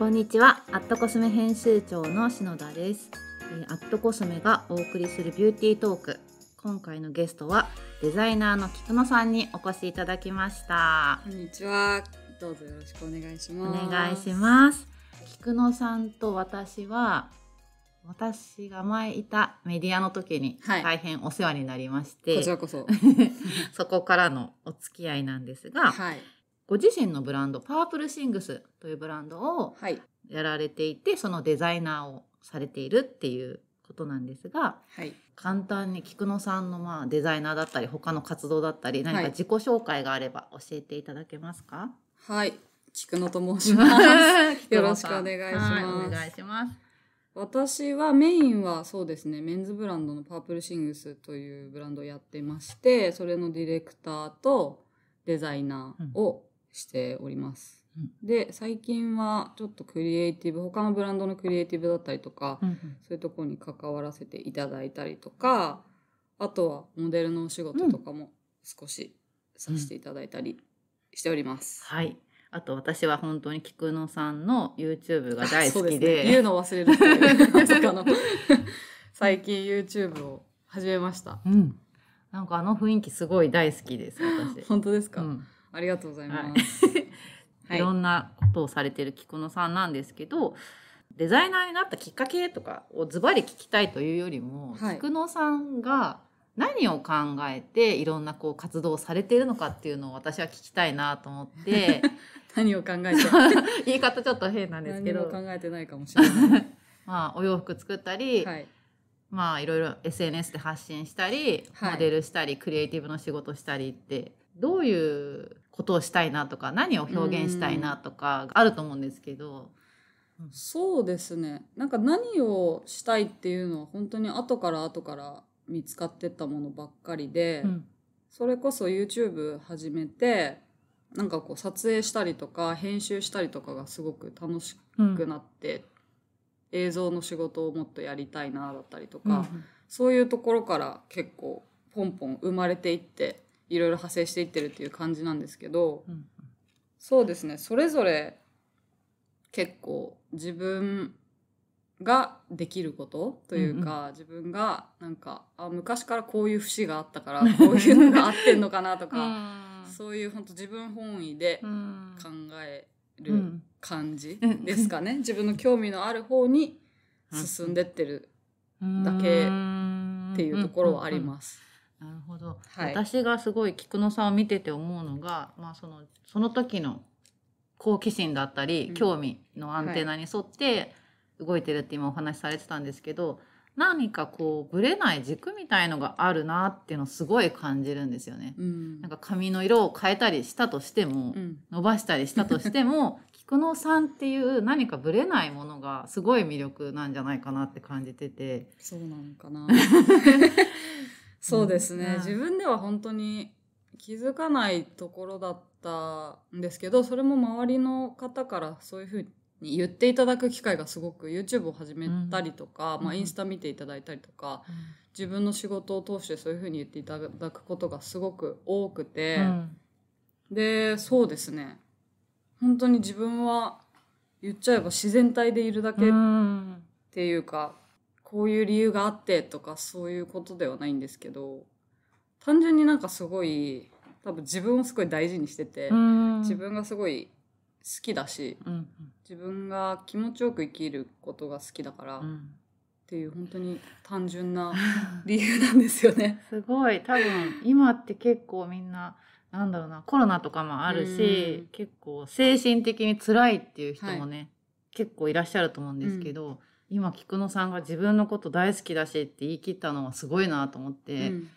こんにちは、アットコスメ編集長の篠田です。アットコスメがお送りするビューティートーク。今回のゲストはデザイナーの菊野さんにお越しいただきました。こんにちは、どうぞよろしくお願いします。お願いします。菊野さんと私は私が前いたメディアの時に大変お世話になりまして、はい、こちらこそ そこからのお付き合いなんですが、はいご自身のブランドパープルシングスというブランドをやられていて、はい、そのデザイナーをされているっていうことなんですが、はい、簡単に菊野さんのまあデザイナーだったり他の活動だったり何か自己紹介があれば教えていただけますかはい、菊野と申しますよろしくお願いしますお願いします私はメインはそうですねメンズブランドのパープルシングスというブランドをやってましてそれのディレクターとデザイナーをしております。で最近はちょっとクリエイティブ他のブランドのクリエイティブだったりとか、うんうん、そういうところに関わらせていただいたりとかあとはモデルのお仕事とかも少しさせていただいたりしております。うんうん、はいあと私は本当に菊野さんの YouTube が大好きで。でね、言うの忘れるって の最近 YouTube を始めました。うん、なんかあの雰囲気すごい大好きです私。本当ですか、うんありがとうございます。はい、いろんなことをされてる菊野さんなんですけど、デザイナーになったきっかけとかをズバリ聞きたいというよりも、はい、菊野さんが何を考えていろんなこう活動をされているのかっていうのを私は聞きたいなと思って 何を考えて 言い方ちょっと変なんですけど考えてないかもしれない まあお洋服作ったり、はい、まあいろいろ SNS で発信したり、はい、モデルしたりクリエイティブの仕事したりってどういうことをしたいなとか何を表現したいなとかあると思うんですけど。うん、そうですねなんか何をしたいっていうのは本当に後から後から見つかってったものばっかりで、うん、それこそ YouTube 始めてなんかこう撮影したりとか編集したりとかがすごく楽しくなって、うん、映像の仕事をもっとやりたいなだったりとか、そういうところから結構ポンポン生まれていっていろいろ派生していってるっていう感じなんですけど、うん、そうですねそれぞれ結構自分ができることというか、うんうん、自分がなんかあ昔からこういう節があったから こういうのが合ってんのかなとかそういう本当自分本位で考える感じですかね、うん、自分の興味のある方に進んでってるだけっていうところはあります。なるほど、はい、私がすごい菊野さんを見てて思うのが、まあ、そのその時の好奇心だったり、うん、興味のアンテナに沿って動いてるって今お話しされてたんですけど、はい、何かこうぶれない軸みたいのがあるなっていうのすごい感じるんですよね。うん、なんか髪の色を変えたりしたとしても、うん、伸ばしたりしたとしても 菊野さんっていう何かぶれないものがすごい魅力なんじゃないかなって感じてて。そうなのかな そうですね、うん、自分では本当に気づかないところだったんですけどそれも周りの方からそういうふうに言っていただく機会がすごく YouTube を始めたりとか、うん、まあ、インスタ見ていただいたりとか、うん、自分の仕事を通してそういうふうに言っていただくことがすごく多くて、でそうですね本当に自分は言っちゃえば自然体でいるだけっていうか、こういう理由があってとかそういうことではないんですけど単純になんかすごい多分自分をすごい大事にしてて自分がすごい好きだし、うんうん、自分が気持ちよく生きることが好きだから、うん、っていう本当に単純な理由なんですよね。すごい多分今って結構みんななんだろうなコロナとかもあるし、結構精神的に辛いっていう人もね、はい、結構いらっしゃると思うんですけど、今菊野さんが自分のこと大好きだしって言い切ったのはすごいなと思って、うん、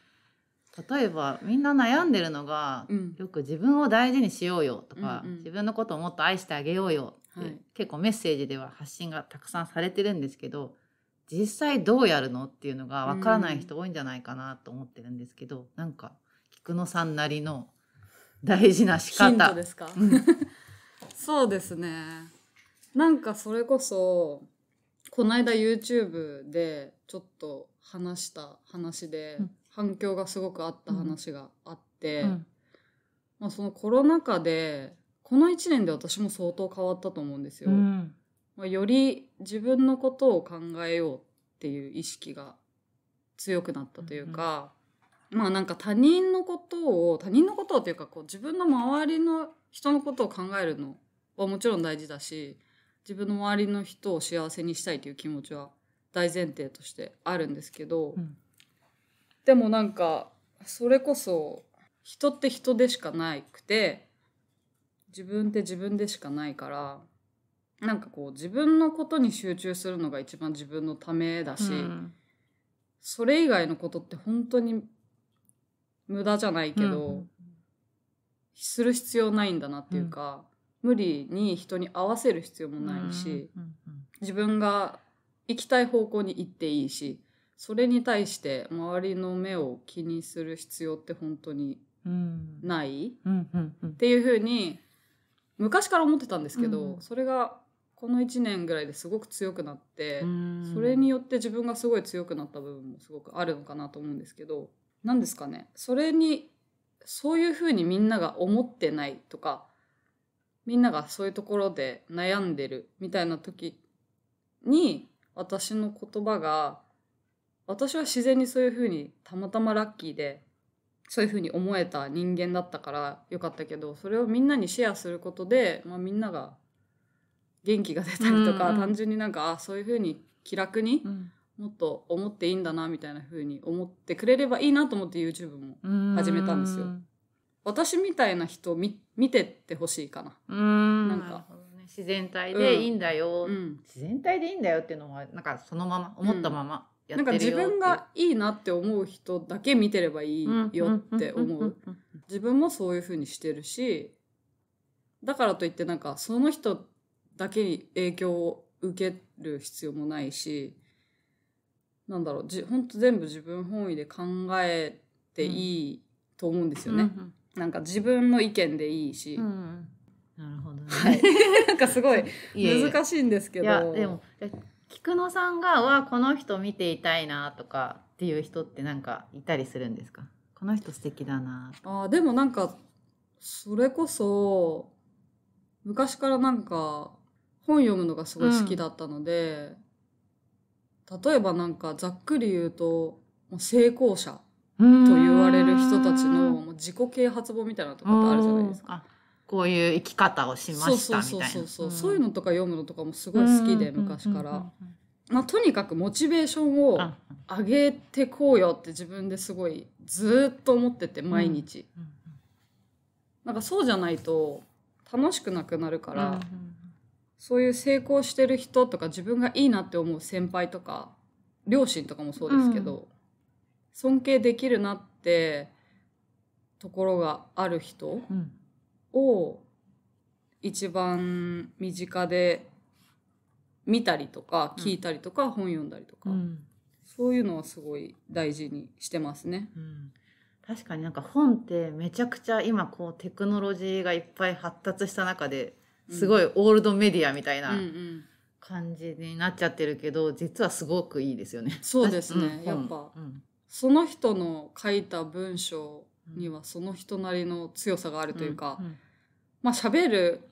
例えばみんな悩んでるのが、うん、よく自分を大事にしようよとか、うんうん、自分のことをもっと愛してあげようよって、はい、結構メッセージでは発信がたくさんされてるんですけど実際どうやるのっていうのがわからない人多いんじゃないかなと思ってるんですけど、うん、なんか菊野さんなりの大事な仕方。ですか そうですねなんかそれこそこの間 YouTube でちょっと話した話で、うん、反響がすごくあった話があって、うん、まあ、そのコロナ禍でこの1年で私も相当変わったと思うんですよ。うんまあ、より自分のことを考えようっていう意識が強くなったというか、うんまあなんか他人のことを他人のことをというかこう自分の周りの人のことを考えるのはもちろん大事だし自分の周りの人を幸せにしたいという気持ちは大前提としてあるんですけど、うん、でもなんかそれこそ人って人でしかなくて自分って自分でしかないからなんかこう自分のことに集中するのが一番自分のためだし、うん、それ以外のことって本当に無駄じゃないけど、うん、する必要ないんだなっていうか、無理に人に合わせる必要もないし、自分が行きたい方向に行っていいしそれに対して周りの目を気にする必要って本当にない、っていうふうに昔から思ってたんですけど、うん、それがこの1年ぐらいですごく強くなって、うん、それによって自分がすごい強くなった部分もすごくあるのかなと思うんですけど何ですかねそれにそういうふうにみんなが思ってないとかみんながそういうところで悩んでるみたいな時に私の言葉が私は自然にそういうふうにたまたまラッキーでそういうふうに思えた人間だったからよかったけどそれをみんなにシェアすることで、まあ、みんなが元気が出たりとか、うんうん、単純になんかあそういうふうに気楽に、うんもっと思っていいんだなみたいな風に思ってくれればいいなと思って YouTube も始めたんですよ。私みたいな人を見てってほしいかな。うんなんか、自然体でいいんだよ、うん、自然体でいいんだよっていうのはなんかそのまま思ったままやってるよ、うん、なんか自分がいいなって思う人だけ見てればいいよって思う自分もそういうふうにしてるしだからといってなんかその人だけに影響を受ける必要もないしなんだろうじ本当全部自分本位で考えていいと思うんですよね。うんうんなんか自分の意見でいいし、うんなるほど、ね、はい、なんかすごい難しいんですけど。いやでも菊野さんがわこの人見ていたいなとかっていう人ってなんかいたりするんですか？この人素敵だなあでもなんかそれこそ昔からなんか本読むのがすごい好きだったので、うん、例えばなんかざっくり言うともう成功者と言われる人たちの自己啓発本みたいなとこっあるじゃないですか。こういう生き方をしましたみたいな。そうそういうのとか読むのとかもすごい好きで昔から。まあ、とにかくモチベーションを上げてこうよって自分ですごいずっと思ってて毎日、なんかそうじゃないと楽しくなくなるから、そういう成功してる人とか自分がいいなって思う先輩とか両親とかもそうですけど、尊敬できるなってところがある人を一番身近で見たりとか聞いたりとか本読んだりとか、うん、そういうのはすごい大事にしてますね。うん確かになんか本ってめちゃくちゃ今こうテクノロジーがいっぱい発達した中ですごいオールドメディアみたいな感じになっちゃってるけど実はすごくいいですよね。そうですね、うん、やっぱ、うん、その人の書いた文章にはその人なりの強さがあるというか、うんうん、まあ喋る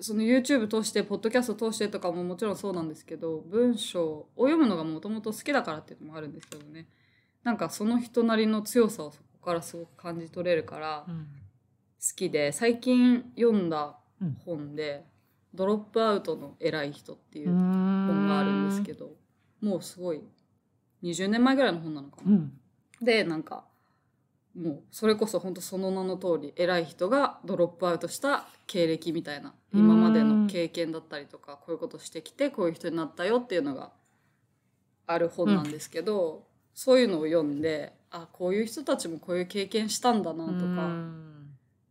その YouTube 通してポッドキャスト通してとかももちろんそうなんですけど文章を読むのがもともと好きだからっていうのもあるんですけどねなんかその人なりの強さをそこからすごく感じ取れるから、好きで最近読んだ本で、ドロップアウトの偉い人」っていう本があるんですけどもうすごい20年前ぐらいの本なのかも、うん、でなんかもうそれこそ本当その名の通り偉い人がドロップアウトした経歴みたいな今までの経験だったりとかこういうことしてきてこういう人になったよっていうのがある本なんですけど、うん、そういうのを読んであこういう人たちもこういう経験したんだなとか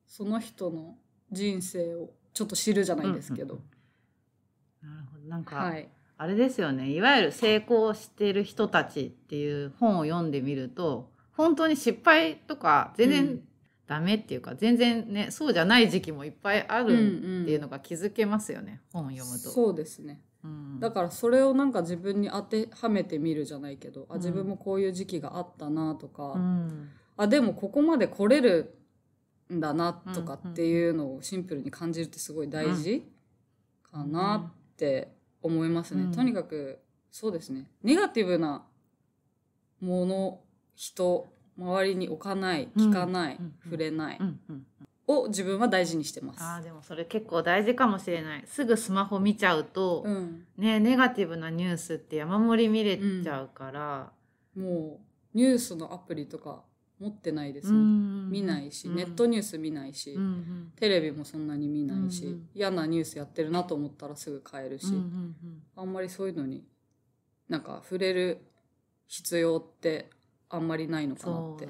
その人の人生をちょっと知るじゃないですけど。うんうん、なるほどなんか、はい、あれですよねいわゆる成功してる人たちっていう本を読んでみると本当に失敗とか全然ダメっていうか、うん、全然ねそうじゃない時期もいっぱいあるっていうのが気づけますよね、うんうん、本読むと。そうですねうん、だからそれをなんか自分に当てはめてみるじゃないけど、あ自分もこういう時期があったなとか、うん、あでもここまで来れるんだなとかっていうのをシンプルに感じるってすごい大事かなって思いますね、うん、とにかくそうですねネガティブなもの人周りに置かない聞かない、うん、触れない、を自分は大事にしてますあでもそれ結構大事かもしれないすぐスマホ見ちゃうと、うん、ね、ネガティブなニュースって山盛り見れちゃうから、もうニュースのアプリとか持ってないですね、見ないし、ネットニュース見ないし、テレビもそんなに見ないし、嫌なニュースやってるなと思ったらすぐ変えるし、あんまりそういうのになんか触れる必要ってあんまりないのかなって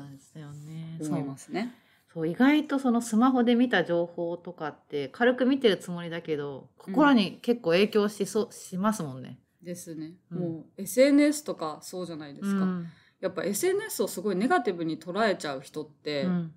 思いますね。そう意外とそのスマホで見た情報とかって軽く見てるつもりだけど心に結構影響しそう、しますもんね。ですね。もう SNS とかそうじゃないですか。うんやっぱ SNS をすごいネガティブに捉えちゃう人って、うん、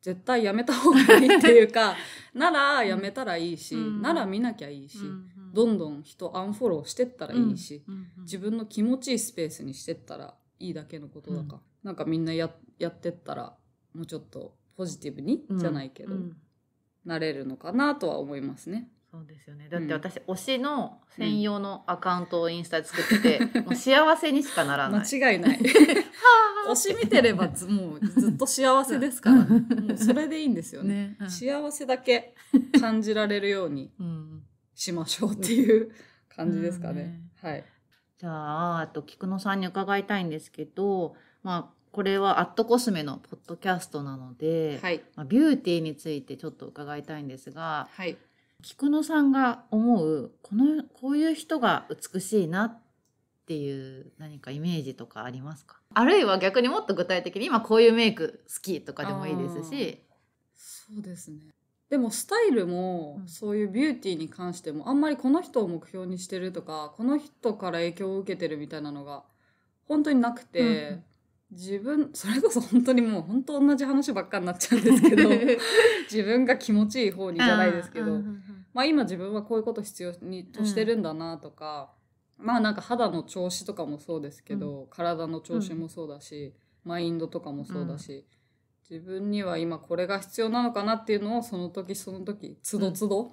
絶対やめた方がいいっていうか ならやめたらいいし、うん、なら見なきゃいいし、うん、どんどん人アンフォローしてったらいいし、自分の気持ちいいスペースにしてったらいいだけのことだから、うん、なんかみんなややってったらもうちょっとポジティブにじゃないけど、なれるのかなとは思いますね。そうですよね。だって私、推しの専用のアカウントをインスタで作ってて、もう幸せにしかならない。間違いない。推し見てればずもうずっと幸せですから、もうそれでいいんですよね。幸せだけ感じられるようにしましょうっていう感じですかね。はい。じゃあ、あと菊野さんに伺いたいんですけど、まあ、これはアットコスメのポッドキャストなので、はい、まあ、ビューティーについてちょっと伺いたいんですが、はい、菊野さんが思うこのこういう人が美しいなっていう何かイメージとかありますかあるいは逆にもっと具体的に今こういうメイク好きとかでもいいですしそうですねでもスタイルもそういうビューティーに関してもあんまりこの人を目標にしてるとかこの人から影響を受けてるみたいなのが本当になくて、うん自分 それこそ本当にもう本当同じ話ばっかになっちゃうんですけど 自分が気持ちいい方にじゃないですけどまあ、今自分はこういうこと必要にとしてるんだなとか、うん、まあなんか肌の調子とかもそうですけど、うん、体の調子もそうだし、うん、マインドとかもそうだし、自分には今これが必要なのかなっていうのをその時その時つどつど、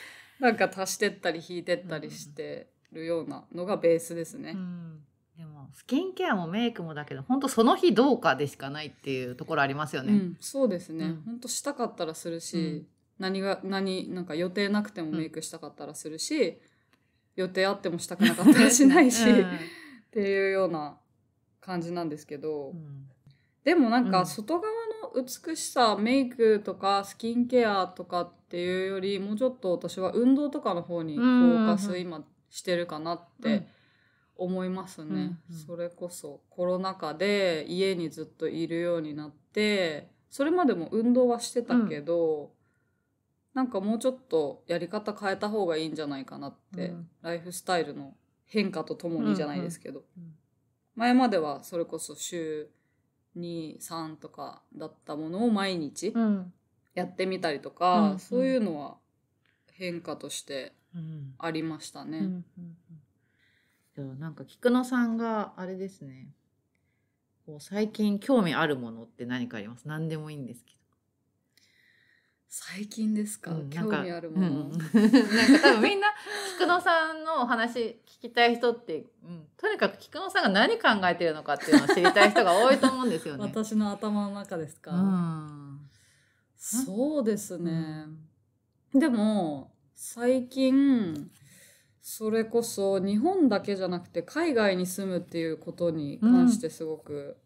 なんか足してったり引いてったりしてるようなのがベースですね。うんでもスキンケアもメイクもだけど本当その日どうかでしかないっていうところありますよね。うん、そうですね、うん、本当したかったらするし、うん、何が何なんか予定なくてもメイクしたかったらするし、予定あってもしたくなかったらしないし、っていうような感じなんですけど、でもなんか外側の美しさ、メイクとかスキンケアとかっていうよりもうちょっと私は運動とかの方にフォーカス今してるかなって。思いますね、うんうん、それこそコロナ禍で家にずっといるようになってそれまでも運動はしてたけど、うん、なんかもうちょっとやり方変えた方がいいんじゃないかなって、うん、ライフスタイルの変化とともにじゃないですけど、うんうん、前まではそれこそ週23とかだったものを毎日やってみたりとか、うん、そういうのは変化としてありましたね。うんうんうんじゃなんか菊野さんがあれですねこう最近興味あるものって何かあります何でもいいんですけど最近ですか、うん、興味あるもの、うん、なんか多分みんな菊野さんのお話聞きたい人って、うん、とにかく菊野さんが何考えてるのかっていうのを知りたい人が多いと思うんですよね 私の頭の中ですか、うん、そうですね、でも最近それこそ日本だけじゃなくて海外に住むっていうことに関してすごく、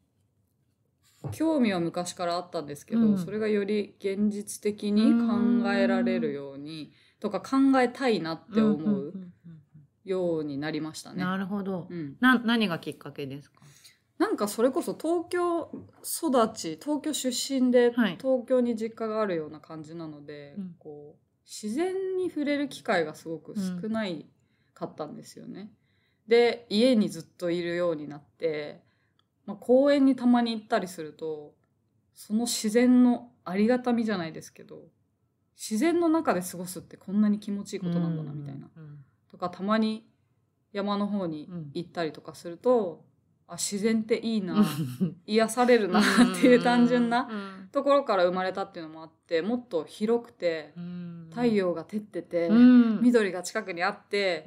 興味は昔からあったんですけど、うん、それがより現実的に考えられるようにとか考えたいなって思うようになりましたね。なるほど、うん、な何がきっかけですかなんかそれこそ東京育ち東京出身で、東京に実家があるような感じなので、こう自然に触れる機会がすごく少ない買ったんですよね。で家にずっといるようになって、まあ、公園にたまに行ったりするとその自然のありがたみじゃないですけど自然の中で過ごすってこんなに気持ちいいことなんだなみたいな。とかたまに山の方に行ったりとかすると、うん、あ自然っていいな 癒されるなっていう単純なところから生まれたっていうのもあってもっと広くて太陽が照ってて、緑が近くにあって、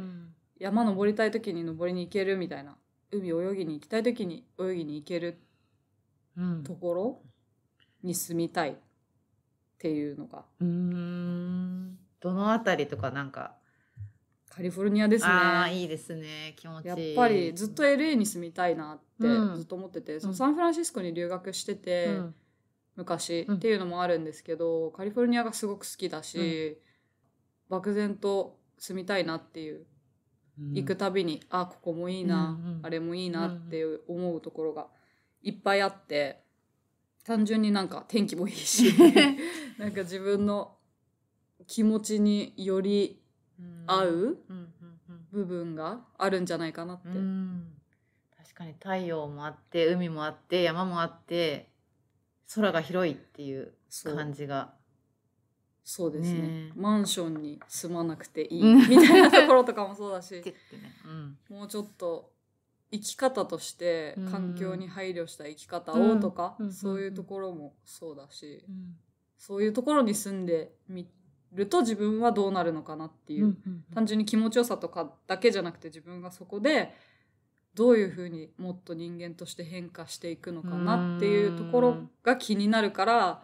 山登りたい時に登りに行けるみたいな海泳ぎに行きたい時に泳ぎに行けるところに住みたいっていうのが。うんどの辺りとかなんかカリフォルニアですね。いいですね。気持ちやっぱりずっと LA に住みたいなってずっと思ってて、うん、そのサンフランシスコに留学してて、う昔、うん、っていうのもあるんですけどカリフォルニアがすごく好きだし、うん、漠然と住みたいなっていう、うん、行くたびにあここもいいな、うんうん、あれもいいなって思うところがいっぱいあって単純になんか天気もいいし なんか自分の気持ちにより合う部分があるんじゃないかなって。確かに太陽もあって海もあって山もあって空が広いっていう感じが。そうですね、ね、マンションに住まなくていいみたいなところとかもそうだし、もうちょっと生き方として環境に配慮した生き方をとか、そういうところもそうだし、うん、そういうところに住んでみると自分はどうなるのかなっていう,、単純に気持ちよさとかだけじゃなくて自分がそこでどういうふうにもっと人間として変化していくのかなっていうところが気になるから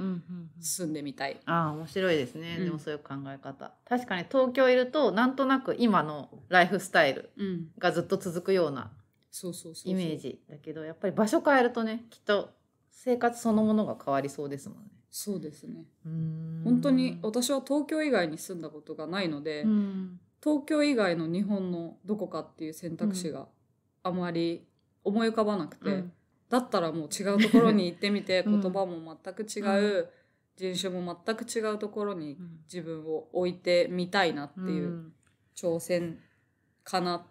住んでみたい。ああ面白いですね、うん、でもそういう考え方。確かに東京いるとなんとなく今のライフスタイルがずっと続くようなイメージだけどやっぱり場所変えるとねきっと生活そのものが変わりそうですもんね。そうですね本当に私は東京以外に住んだことがないので東京以外の日本のどこかっていう選択肢が、うんあまり思い浮かばなくて、うん、だったらもう違うところに行ってみて 言葉も全く違う、人種も全く違うところに自分を置いてみたいなっていう挑戦かなっ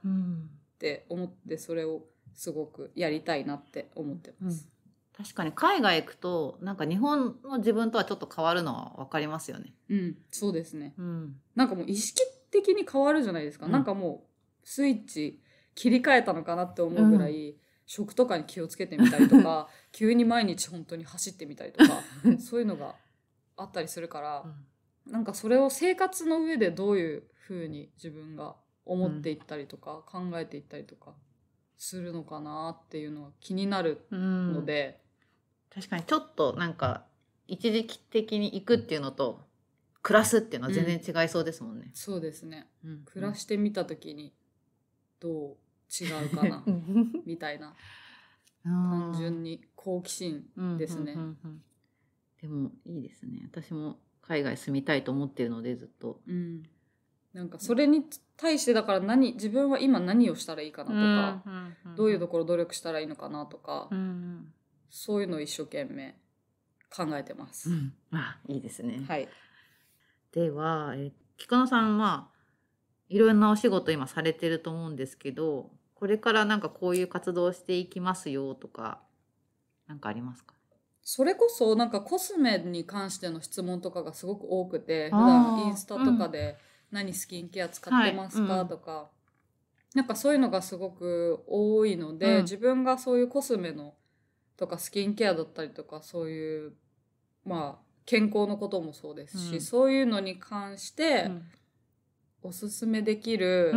て思ってそれをすごくやりたいなって思ってます。うん、確かに海外行くとなんか日本の自分とはちょっと変わるのは分かりますよね。うん、そうですね。うん、なんかもう意識的に変わるじゃないですか。うん、なんかもうスイッチ切り替えたのかなって思うぐらい、うん、食とかに気をつけてみたりとか 急に毎日本当に走ってみたりとか そういうのがあったりするから、うん、なんかそれを生活の上でどういうふうに自分が思っていったりとか、うん、考えていったりとかするのかなっていうのは気になるので、うん、確かにちょっとなんか一時期的に行くっていうのと暮らすっていうのは全然違いそうですもんね。うん、そうですね、うん、暮らしてみた時にどう違うかなみたいな 単純に好奇心ですね、うんうんうんうん、でもいいですね私も海外住みたいと思ってるのでずっと、うん、なんかそれに対してだから何自分は今何をしたらいいかなとか、うんうんうんうん、どういうところ努力したらいいのかなとか、うんうん、そういうのを一生懸命考えてます、うん、あいいですねはいではえ菊野さんはいろんなお仕事今されてると思うんですけどこれからなんかこういう活動していきますよとか、何かありますかそれこそなんかコスメに関しての質問とかがすごく多くて、普段インスタとかで何スキンケア使ってますかとか、なんかそういうのがすごく多いので、自分がそういうコスメのとかスキンケアだったりとかそういうまあ健康のこともそうですし、そういうのに関して、おすすめできる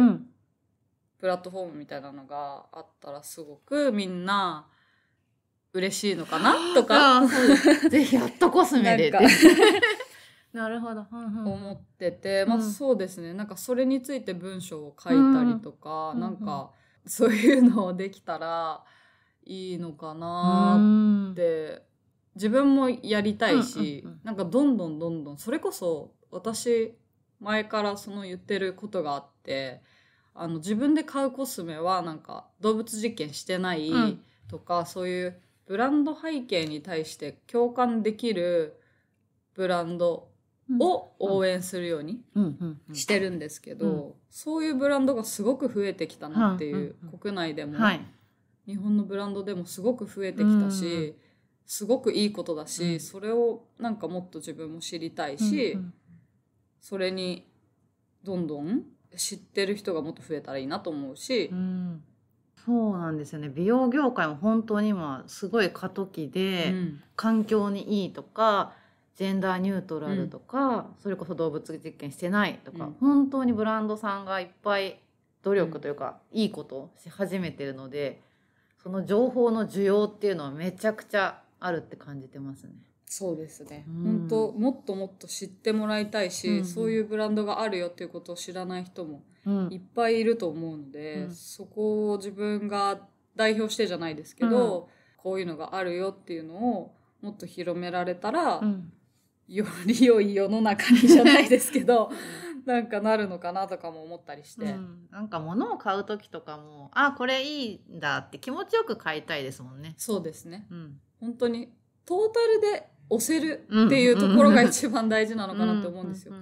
プラットフォームみたいなのがあったらすごくみんな嬉しいのかなとか ぜひやっとコスメでって なるほど、思ってて、まあ、そうですね、うん、なんかそれについて文章を書いたりとか、うん、なんかそういうのをできたらいいのかなって、自分もやりたいし、うなんかどんどんどんどんそれこそ私前からその言ってることがあってあの自分で買うコスメはなんか動物実験してないとか、うん、そういうブランド背景に対して共感できるブランドを応援するようにしてるんですけど、そういうブランドがすごく増えてきたなっていう、国内でも、はい、日本のブランドでもすごく増えてきたし、うんうん、すごくいいことだし、うん、それをなんかもっと自分も知りたいし、うんうん、それにどんどん知ってる人がもっと増えたらいいなと思うし、うん、そうなんですよね美容業界も本当に今すごい過渡期で、うん、環境にいいとかジェンダーニュートラルとか、うん、それこそ動物実験してないとか、本当にブランドさんがいっぱい努力というか、いいことをし始めてるのでその情報の需要っていうのはめちゃくちゃあるって感じてますね。そうですね、うん、本当もっともっと知ってもらいたいし、うん、そういうブランドがあるよっていうことを知らない人もいっぱいいると思うので、うん、そこを自分が代表してじゃないですけど、こういうのがあるよっていうのをもっと広められたら、より良い世の中にじゃないですけど なんかなるのかなとかも思ったりして、うん、なんか物を買う時とかもあこれいいんだって気持ちよく買いたいですもんねそうですね、うん、本当にトータルで押せるっていうところが一番大事なのかなって思うんですよ。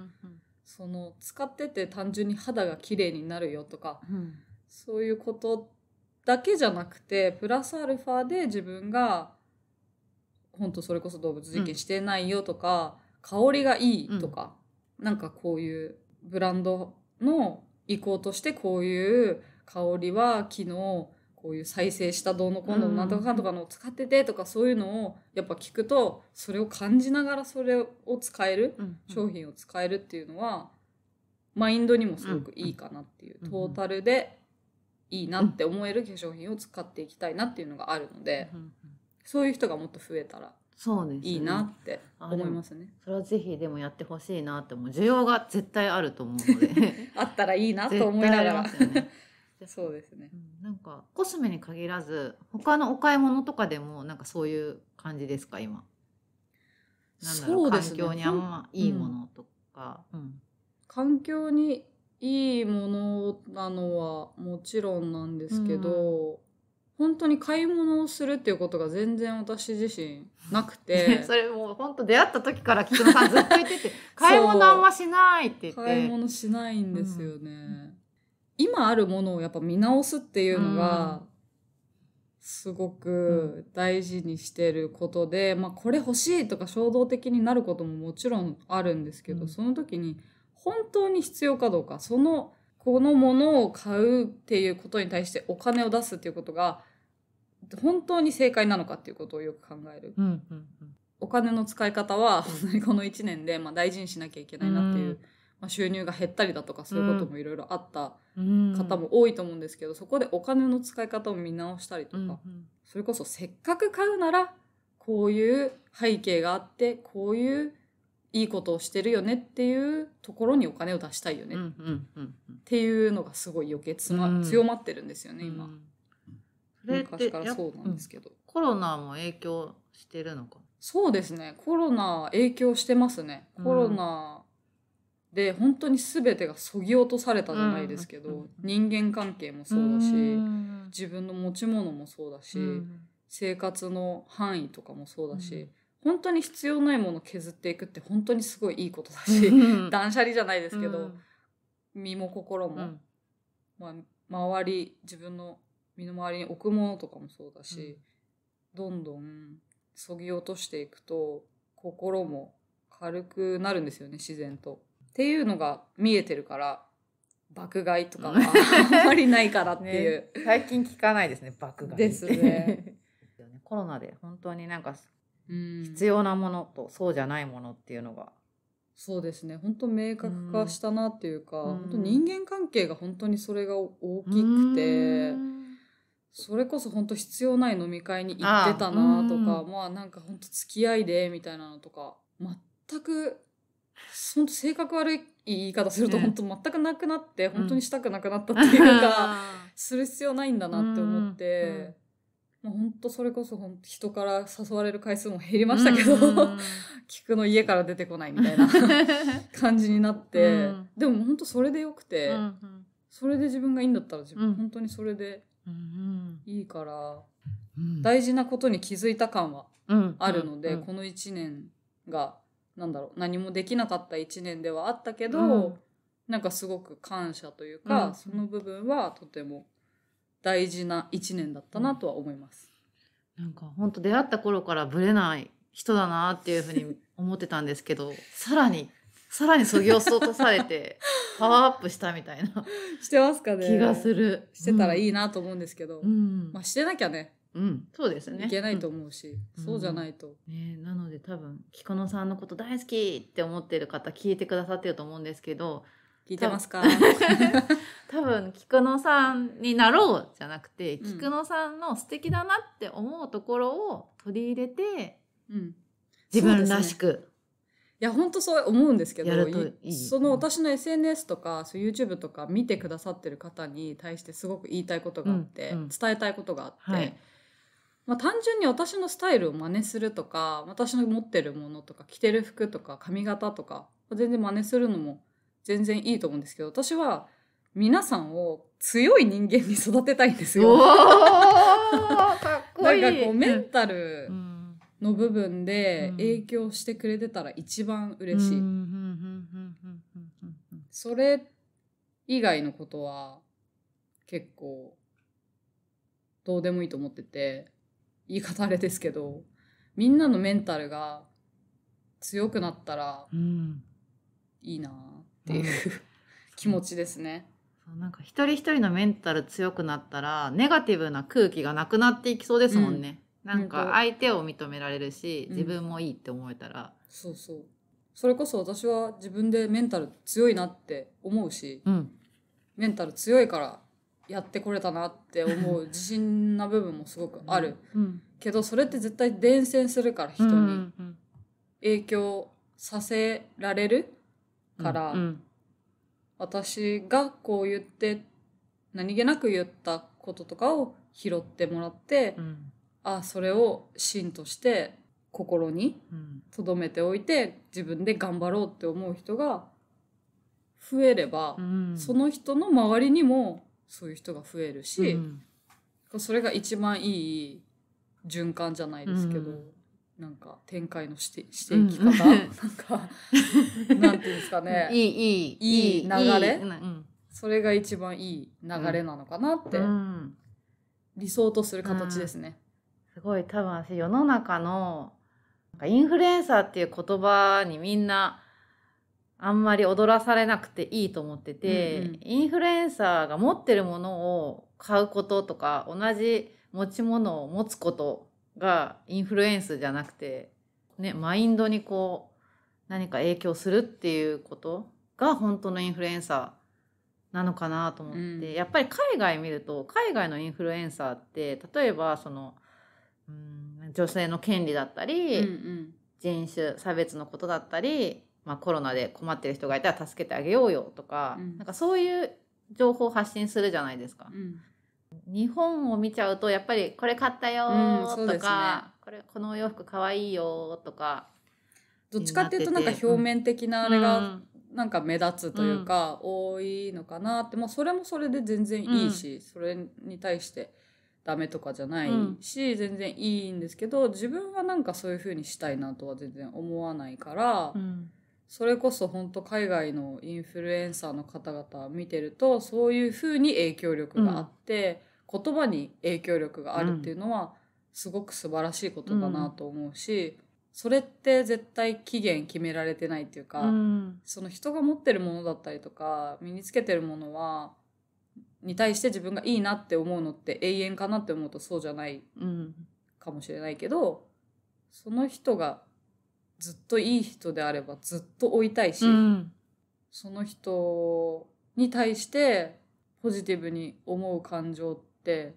その使ってて単純に肌が綺麗になるよとか、うん、そういうことだけじゃなくてプラスアルファで自分が本当それこそ動物実験してないよとか、うん、香りがいいとか、うん、なんかこういうブランドの意向としてこういう香りは機能こういう再生したどうのこうのなんとかかんとかのを使っててとかそういうのをやっぱ聞くとそれを感じながらそれを使える、商品を使えるっていうのはマインドにもすごくいいかなっていう、トータルでいいなって思える化粧品を使っていきたいなっていうのがあるので、そういう人がもっと増えたらそうね、いいなって思いますね。それはぜひでもやってほしいなって思う需要が絶対あると思うので あったらいいなと思いながら、そうですね、うん、なんかコスメに限らず他のお買い物とかでもなんかそういう感じですか今なんだろう、ね、環境にあんまいいものとか、うん、うん、環境にいいものなのはもちろんなんですけど、うん、本当に買い物をするっていうことが全然私自身なくて それもう本当出会った時から菊野さんずっと言ってて 買い物あんましないって言って買い物しないんですよね、今あるものをやっぱ見直すっていうのが、すごく大事にしてることで、まあ、これ欲しいとか衝動的になることももちろんあるんですけど、その時に本当に必要かどうかそのこのものを買うっていうことに対してお金を出すっていうことが本当に正解なのかっていうことをよく考える、うんうんうん、お金の使い方は本当にこの1年でまあ大事にしなきゃいけないなっていうまあ、収入が減ったりだとかそういうこともいろいろあった方も多いと思うんですけど、うん、そこでお金の使い方を見直したりとか、うんうん、それこそせっかく買うならこういう背景があってこういういいことをしてるよねっていうところにお金を出したいよねっていうのがすごい余計つま、うん、強まってるんですよね今。昔からそうなんですけど、うん、コロナも影響してるのかそうですねコロナ影響してますねコロナで本当に全てがそぎ落とされたじゃないですけど、うん、人間関係もそうだし、うん、自分の持ち物もそうだし、うん、生活の範囲とかもそうだし、本当に必要ないもの削っていくって本当にすごいいいことだし、断捨離じゃないですけど、身も心も、まあ、周り自分の身の回りに置くものとかもそうだし、どんどんそぎ落としていくと心も軽くなるんですよね自然と。っていうのが見えてるから爆買いとかはあんまりないからっていうね、最近聞かないですね爆買いですねコロナで本当になんか必要なものとそうじゃないものっていうのがそうですね本当明確化したなっていうか、うん、本当人間関係が本当にそれが大きくて、それこそ本当必要ない飲み会に行ってたなとかまあなんか本当付き合いでみたいなのとか全く本当性格悪い言い方すると本当全くなくなって、うん、本当にしたくなくなったっていうか、する必要ないんだなって思って、うん、もう本当それこそ本当人から誘われる回数も減りましたけど、菊、うん、の家から出てこないみたいな 感じになって、でも本当それでよくて、うんうん、それで自分がいいんだったら自分本当にそれでいいから、大事なことに気づいた感はあるので、この1年が。なんだろう何もできなかった1年ではあったけど、うん、なんかすごく感謝というか、うん、その部分はとても大事な1年だったなとは思います。なんか本当出会った頃からブレない人だなっていうふうに思ってたんですけど さらにさらにそぎ落とされて パワーアップしたみたいなしてますかね気がするしてたらいいなと思うんですけど、うん、まあしてなきゃねうん、そうですね。いけないと思うし、うん、そうじゃないと。うん、ね、なので多分、菊乃さんのこと大好きって思ってる方聞いてくださってると思うんですけど、聞いてますか 多分、菊乃さんになろうじゃなくて、菊乃さんの素敵だなって思うところを取り入れて、うん、自分らしく。いや本当そう思うんですけどその私の SNS とかそう YouTube とか見てくださってる方に対してすごく言いたいことがあって、うんうん、伝えたいことがあって、はい、まあ、単純に私のスタイルを真似するとか私の持ってるものとか着てる服とか髪型とか全然真似するのも全然いいと思うんですけど私は皆さんを強い人間に育てたいんですよ。かっこいいなんかこうメンタルの部分で影響してくれてたら一番嬉しい。それ以外のことは結構どうでもいいと思ってて言い方あれですけどみんなのメンタルが強くなったらいいなっていう、うん、気持ちですね。なんか一人一人のメンタル強くなったらネガティブな空気がなくなっていきそうですもんね。うん、なんか相手を認められるし、うん、自分もいいって思えたら。そうそう。それこそ私は自分でメンタル強いなって思うし、メンタル強いからやってこれたなって思う自信な部分もすごくある、うん、けどそれって絶対伝染するから人に影響させられるから、うんうん、私がこう言って何気なく言ったこととかを拾ってもらって、うん、あそれを芯として心に留めておいて自分で頑張ろうって思う人が増えれば、その人の周りにもそういう人が増えるし、うん、それが一番いい循環じゃないですけど、うん、なんか展開のしてしていき方、うん、なんかなんていうんですかね いいいいいい流れそれが一番いい流れなのかなって、理想とする形ですね。すごい多分私世の中のインフルエンサーっていう言葉にみんなあんまり踊らされなくていいと思ってて、うんうん、インフルエンサーが持ってるものを買うこととか同じ持ち物を持つことがインフルエンスじゃなくて、ね、マインドにこう何か影響するっていうことが本当のインフルエンサーなのかなと思って、うん、やっぱり海外見ると海外のインフルエンサーって例えばそのうん女性の権利だったり、うんうん、人種差別のことだったりまあ、コロナで困ってる人がいたら助けてあげようよとか、うん、なんかそういう情報を発信するじゃないですか。うん、日本を見ちゃうとやっぱりこれ買ったよとか、うんね、これこのお洋服かわいいよとかどっちかっていうとなんか表面的なあれがなんか目立つというか多いのかなって、もうそれもそれで全然いいし、それに対してダメとかじゃないし、全然いいんですけど自分はなんかそういうふうにしたいなとは全然思わないから。うんそれこそ本当海外のインフルエンサーの方々見てるとそういうふうに影響力があって、うん、言葉に影響力があるっていうのはすごく素晴らしいことだなと思うし、うん、それって絶対期限決められてないっていうか、うん、その人が持ってるものだったりとか身につけてるものはに対して自分がいいなって思うのって永遠かなって思うとそうじゃないかもしれないけど、その人がずっといい人であればずっと追いたいし、うん、その人に対してポジティブに思う感情って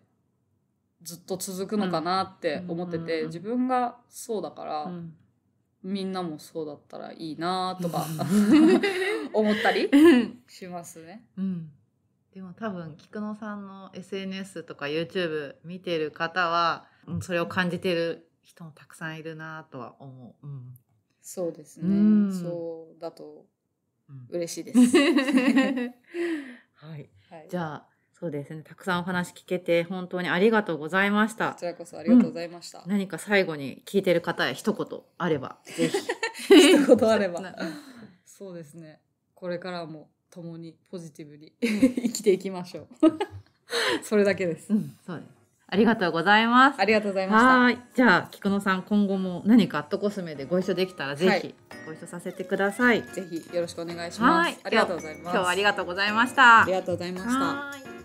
ずっと続くのかなって思ってて、自分がそうだから、うん、みんなもそうだったらいいなとか 思ったりしますね。うんでも多分菊野さんの SNS とか YouTube 見てる方は、それを感じてる人もたくさんいるなとは思う。うん、そうですね、うん、そうだと嬉しいです。はい、はい、じゃあそうですねたくさんお話聞けて本当にありがとうございましたこちらこそありがとうございました、うん、何か最後に聞いてる方へ一言あれば ぜひ一言あれば そうですねこれからも共にポジティブに生きていきましょうそれだけです、うん、そうですありがとうございます。ありがとうございました。はいじゃあ菊野さん今後も何かアットコスメでご一緒できたらぜひご一緒させてください。ぜひよろしくお願いしまはいす。ありがとうございます。今日はありがとうございました。ありがとうございました。はい